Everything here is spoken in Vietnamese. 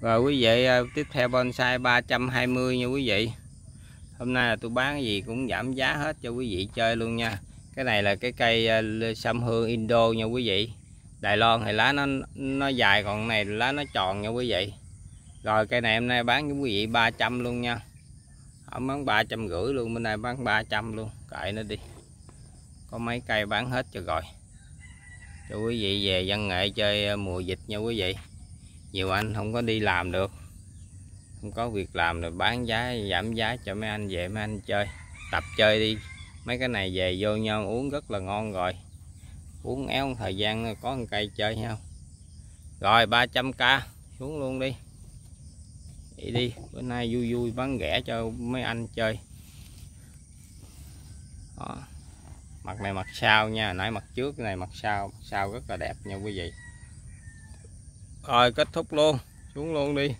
Rồi quý vị à, tiếp theo bonsai 320 nha quý vị Hôm nay là tôi bán cái gì cũng giảm giá hết cho quý vị chơi luôn nha Cái này là cái cây à, sâm hương Indo nha quý vị Đài Loan thì lá nó nó dài còn này lá nó tròn nha quý vị Rồi cây này hôm nay bán với quý vị 300 luôn nha Không bán ba trăm rưỡi luôn bên này bán 300 luôn cậy nó đi Có mấy cây bán hết cho rồi Cho quý vị về văn nghệ chơi à, mùa dịch nha quý vị nhiều anh không có đi làm được không có việc làm rồi bán giá giảm giá cho mấy anh về mấy anh chơi tập chơi đi mấy cái này về vô nhau uống rất là ngon rồi uống éo thời gian có một cây chơi nhau rồi 300k xuống luôn đi vậy đi bữa nay vui vui bán rẻ cho mấy anh chơi Đó. mặt này mặt sau nha nãy mặt trước này mặt sau mặt sau rất là đẹp nha quý vị rồi kết thúc luôn xuống luôn đi